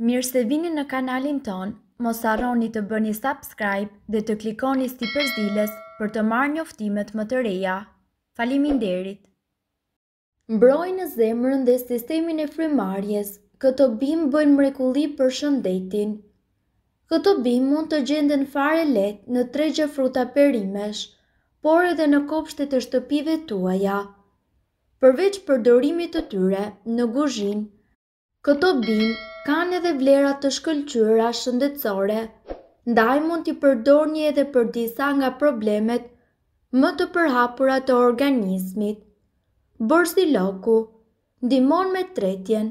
Mirë se vini në kanalin ton, mos arroni të bëni subscribe dhe të klikoni sti përzdiles për të marrë një më të reja. Falimin derit! Mbroj në zemrën dhe sistemin e frimarjes, këto bim bëjnë mrekulli për shëndetin. Këto bim mund të gjendën fare let në tregjë fruta perimesh, por edhe në kopshtet të shtëpive tuaja. Përveç përdorimit të tyre në guzhin, këto bim kanë edhe vlerat të shkëllqyra shëndetsore. Ndaj mund t'i përdor një edhe për disa nga problemet më të përhapura të organismit. Bërzi loku, dimon me tretjen,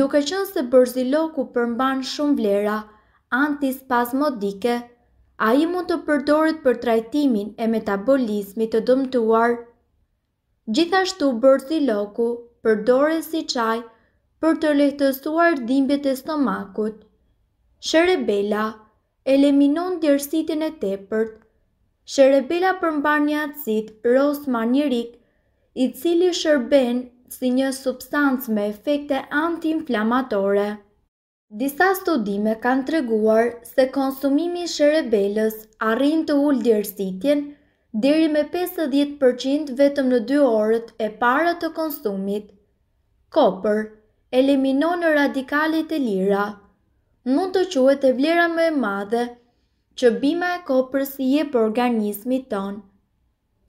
duke qënë se bërzi loku përmban shumë vlera antispasmodike, a i mund të përdorit për trajtimin e metabolismit të dëmtuar. Gjithashtu bërzi loku përdore si qajt, për të lehtësuar dhimbjet e stomakut. Sherebela eliminon djersitin e tepërt. Sherebela përmbar një acid rost manjerik i cili shërben si një substancë me efekte anti Disa studime kanë të reguar se konsumimi sherebelës arrin të ullë djersitjen diri me 50% vetëm në 2 orët e para të konsumit. Kopër eliminon radikalet e lira. Mund të quhet e vlera më e madhe që bima e kopërës i e për ton.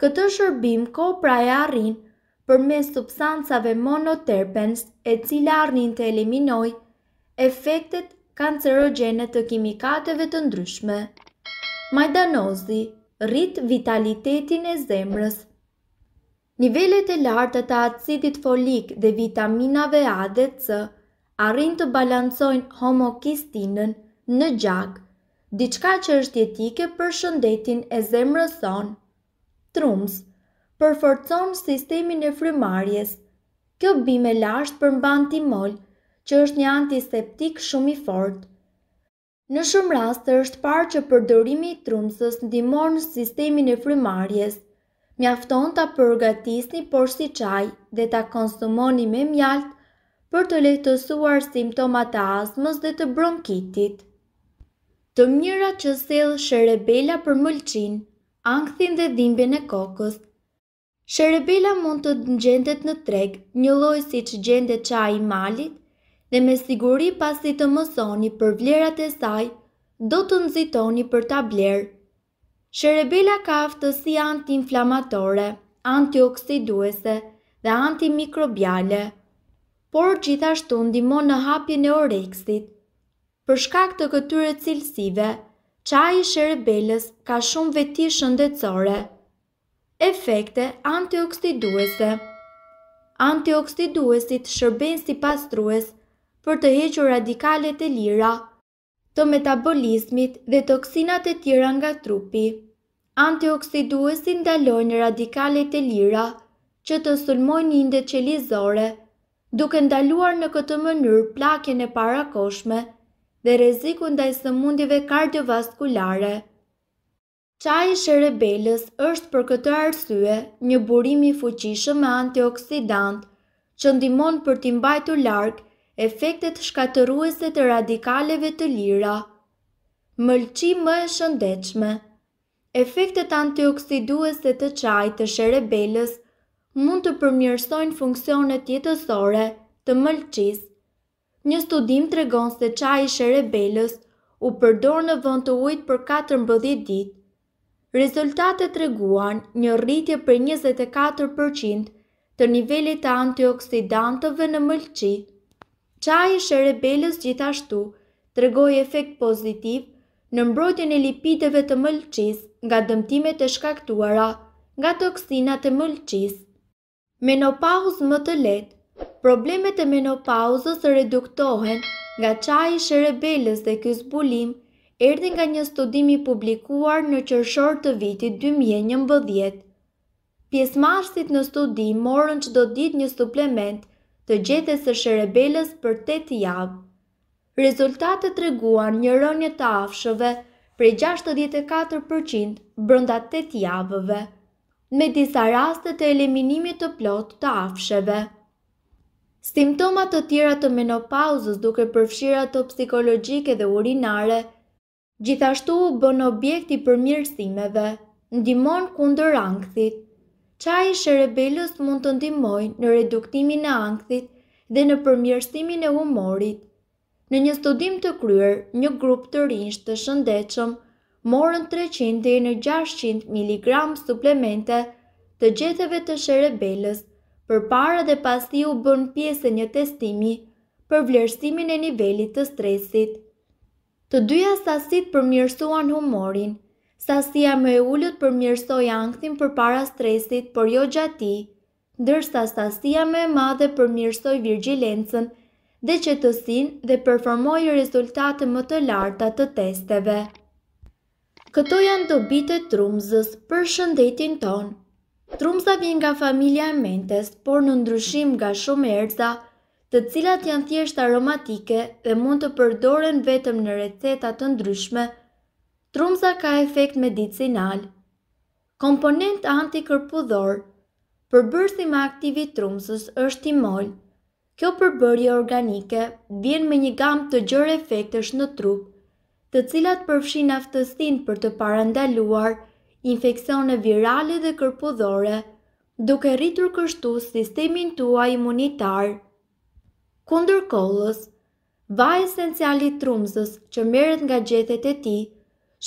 Këtë shërbim kopra e arrin për me substancave monoterpens e cila arrin të eliminoj efektet kancerogenet të kimikateve të ndryshme. Majdanozi rrit vitalitetin e zemrës, Nivellet e larta të acidit folik dhe vitaminave A dhe C arrin të balancojnë homokistinën në gjak, diçka që është jetike për shëndetin e zemrës son. Trums, përforcon sistemin e frymarjes. Kjo bime lasht përmban timol, që është një antiseptik shumë i fort. Në shumë raste është parë që përdorimi i trumësës ndihmon sistemin e frymarjes, Mjafton të përgatisni por porsi qaj dhe të konsumoni me mjalt për të lehtësuar simptomat të asmës dhe të bronkitit. Të mjëra që selë sherebella për mëlqin, angthin dhe dhimbje në kokës. Sherebella mund të gjendet në treg një loj si që gjendet qaj i malit dhe me siguri pasi të mësoni për vlerat e saj, do të nëzitoni për ta blerë. Sherebela ka aftës si anti-inflamatore, anti-oksiduese dhe anti por gjithashtu ndimon në hapje në oreksit. Për shkak të këtyre cilsive, qaj i sherebeles ka shumë veti shëndecore. Efekte anti-oksiduese Anti-oksiduesit shërben si pastrues për të hequr radikalet e lira, të metabolismit dhe toksinat e tjera nga trupi antioksiduesi ndalojnë radikalet e lira që të sulmojnë indet qelizore, duke ndaluar në këtë mënyrë plakjen e parakoshme dhe rreziku ndaj sëmundjeve kardiovaskulare. Çaji i sherebelës është për këtë arsye një burim i fuqishëm me antioksidant që ndihmon për të mbajtur larg efektet shkatëruese të radikaleve të lira. Mëlçi më e shëndetshme efektet antioksiduese të qaj të sherebelës mund të përmjërsojnë funksionet jetësore të mëlqis. Një studim të regon se qaj i sherebelës u përdor në vënd të ujtë për 14 ditë. Rezultate të reguan një rritje për 24% të nivelit të antioksidantëve në mëlqi. Qaj i sherebelës gjithashtu të regoj efekt pozitiv në mbrojtjen e lipideve të mëlqis nga dëmtimet e shkaktuara nga toksinat e mëlqis. Menopauz më të let Problemet e menopauzës reduktohen nga qaj i shërebelës dhe ky zbulim erdi nga një studimi publikuar në qërshor të vitit 2011. Pjesmarsit në studim morën që do dit një suplement të gjethes e shërebelës për 8 javë rezultate të reguan një rënje të afshëve prej 64% brënda të javëve, me disa raste të eliminimit të plot të afshëve. Simptomat të tjera të menopauzës duke përfshira të psikologjike dhe urinare, gjithashtu u bën objekti për mirësimeve, ndimon kundër angthit. Qaj i shërebelës mund të ndimoj në reduktimin e angthit dhe në përmjërsimin e humorit, Në një studim të kryer, një grup të rinjsh të shëndetshëm morën 300 deri në 600 mg suplemente të gjetheve të sherebelës përpara dhe pasi u bën pjesë një testimi për vlerësimin e nivelit të stresit. Të dyja sasit përmirësuan humorin, sasia më e ullët përmirësoj angthin për para stresit, por jo gjati, dërsa sasia më e madhe përmirësoj virgjilencën dhe që të sinë dhe performojë rezultate më të larta të testeve. Këto janë të bitë trumzës për shëndetin tonë. Trumza vjen nga familja e mentes, por në ndryshim nga shumë erza, të cilat janë thjesht aromatike dhe mund të përdoren vetëm në receta të ndryshme, trumza ka efekt medicinal. Komponent antikërpudhor, përbërsi me aktivit trumzës është timol, Kjo përbërje organike vjen me një gam të gjërë efektesh në trup, të cilat përfshin aftësin për të parandaluar infekcione virale dhe kërpudhore, duke rritur kështu sistemin tua imunitar. Kundër kollës, vaj esenciali trumzës që meret nga gjethet e ti,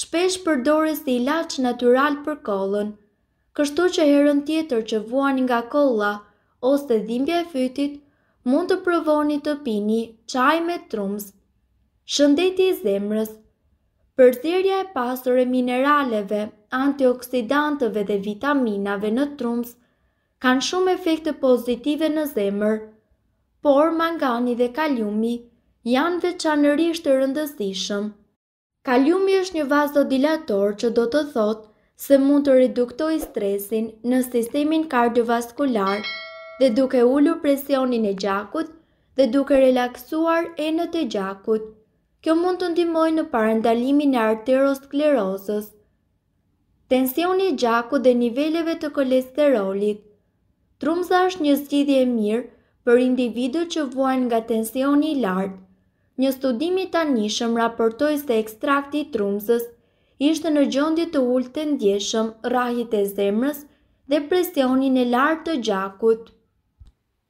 shpesh përdore si ilaq natural për kollën, kështu që herën tjetër që vuan nga kolla ose dhimbja e fytit, mund të provoni të pini qaj me trumës, shëndeti i zemrës, përzirja e pasur mineraleve, antioksidantëve dhe vitaminave në trumës, kanë shumë efekte pozitive në zemër, por mangani dhe kaliumi janë veçanërisht të rëndësishëm. Kaliumi është një vazodilator që do të thotë se mund të reduktoj stresin në sistemin kardiovaskular, dhe duke ullu presionin e gjakut dhe duke relaksuar enët e gjakut. Kjo mund të ndimoj në parandalimin e arterosklerosës. Tensioni e gjakut dhe niveleve të kolesterolit. Trumza është një zgjidhje e mirë për individu që vuajnë nga tensioni i lartë. Një studimi të anishëm raportoj se ekstrakti trumzës ishte në gjondje të ullë të ndjeshëm rahit e zemrës dhe presionin e lartë të gjakut.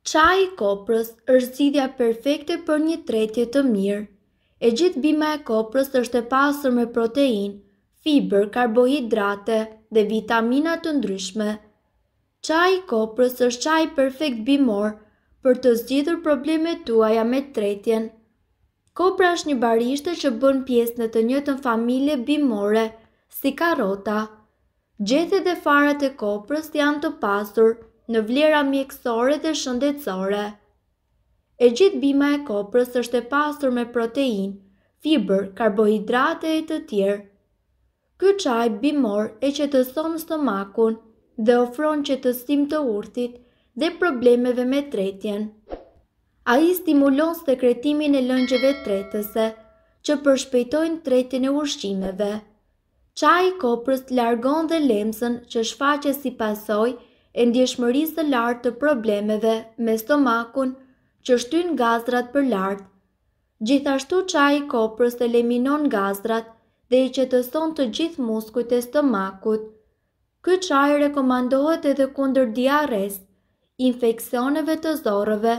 Qaj i koprës është zidhja perfekte për një tretje të mirë. E gjithë bima e koprës është e pasër me protein, fiber, karbohidrate dhe vitamina të ndryshme. Qaj i koprës është qaj perfekt bimor për të zgjidhur problemet tuaja me tretjen. Kopra është një barishte që bën pjesë në të njëjtën familje bimore, si karrota. Gjethet dhe farat e koprës janë të pasurë në vlera mjekësore dhe shëndetsore. E gjithë bima e koprës është e pasur me protein, fiber, karbohidrate e të tjerë. Ky qaj bimor e që të sonë stomakun dhe ofron që të stim të urtit dhe problemeve me tretjen. A i stimulon së të kretimin e lëngjeve tretëse që përshpejtojnë tretjen e urshqimeve. Qaj i koprës të largon dhe lemësën që shfaqe si pasoj e ndjeshmërisë të lartë të problemeve me stomakun që shtyn gazrat për lartë. Gjithashtu qaj i koprës të eliminon gazrat dhe i që të son të gjithë muskujt e stomakut. Ky qaj rekomandohet edhe kunder diares, infekcioneve të zorëve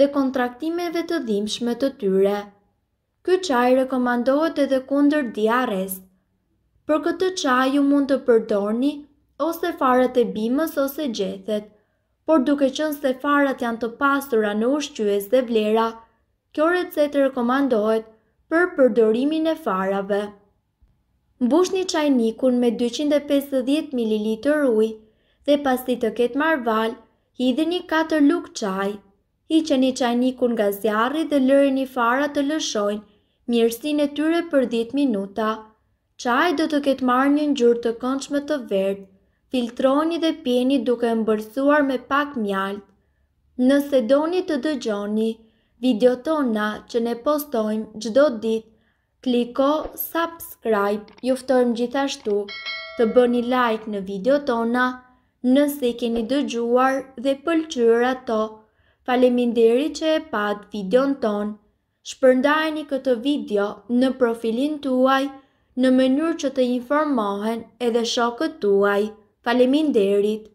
dhe kontraktimeve të dhimshme të tyre. Ky qaj rekomandohet edhe kunder diares. Për këtë qaj ju mund të përdorni – ose farët e bimës ose gjethet, por duke qënë se farët janë të pasura në ushqyës dhe vlera, kjo recetë rekomandohet për përdorimin e farave. Mbush një qajnikun me 250 ml uj dhe pasi të ketë marrë val, hidhe një 4 lukë qaj. I që një qajnikun nga zjarri dhe lërë një fara të lëshojnë mirësin e tyre për 10 minuta. Qaj do të ketë marrë një njërë të kënçme të verdë filtroni dhe pjeni duke mbërthuar me pak mjalt. Nëse doni të dëgjoni, video tona që ne postojmë gjdo ditë, kliko subscribe, juftojmë gjithashtu, të bëni like në video tona, nëse i keni dëgjuar dhe pëlqyra ato, faleminderi që e pat video në tonë. Shpërndajni këtë video në profilin tuaj në mënyrë që të informohen edhe shokët tuaj. Falemin derit.